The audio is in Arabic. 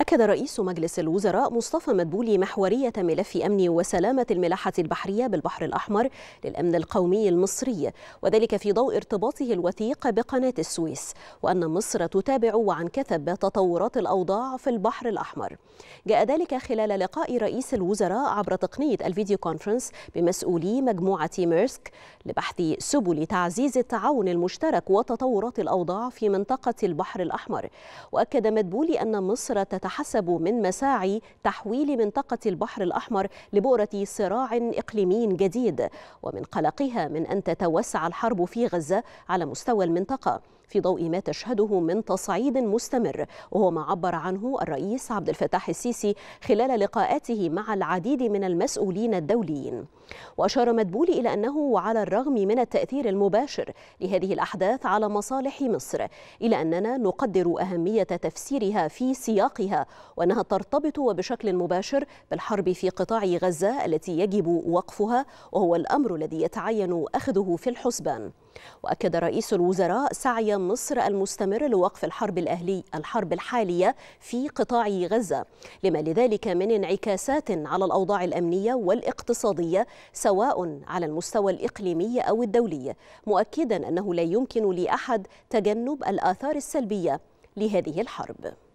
أكد رئيس مجلس الوزراء مصطفى مدبولي محورية ملف أمن وسلامة الملاحة البحرية بالبحر الأحمر للأمن القومي المصري وذلك في ضوء ارتباطه الوثيق بقناة السويس وأن مصر تتابع وعن كثب تطورات الأوضاع في البحر الأحمر جاء ذلك خلال لقاء رئيس الوزراء عبر تقنية الفيديو كونفرنس بمسؤولي مجموعة ميرسك لبحث سبل تعزيز التعاون المشترك وتطورات الأوضاع في منطقة البحر الأحمر وأكد مدبولي أن مصر تتحسب من مساعي تحويل منطقة البحر الأحمر لبؤرة صراع إقليمي جديد ومن قلقها من أن تتوسع الحرب في غزة على مستوى المنطقة في ضوء ما تشهده من تصعيد مستمر وهو ما عبر عنه الرئيس عبد الفتاح السيسي خلال لقاءاته مع العديد من المسؤولين الدوليين وأشار مدبولي إلى أنه على الرغم من التأثير المباشر لهذه الأحداث على مصالح مصر إلى أننا نقدر أهمية تفسيرها في سياقها بها وأنها ترتبط وبشكل مباشر بالحرب في قطاع غزة التي يجب وقفها وهو الأمر الذي يتعين أخذه في الحسبان وأكد رئيس الوزراء سعي مصر المستمر لوقف الحرب الأهلي الحرب الحالية في قطاع غزة لما لذلك من انعكاسات على الأوضاع الأمنية والاقتصادية سواء على المستوى الإقليمي أو الدولي مؤكدا أنه لا يمكن لأحد تجنب الآثار السلبية لهذه الحرب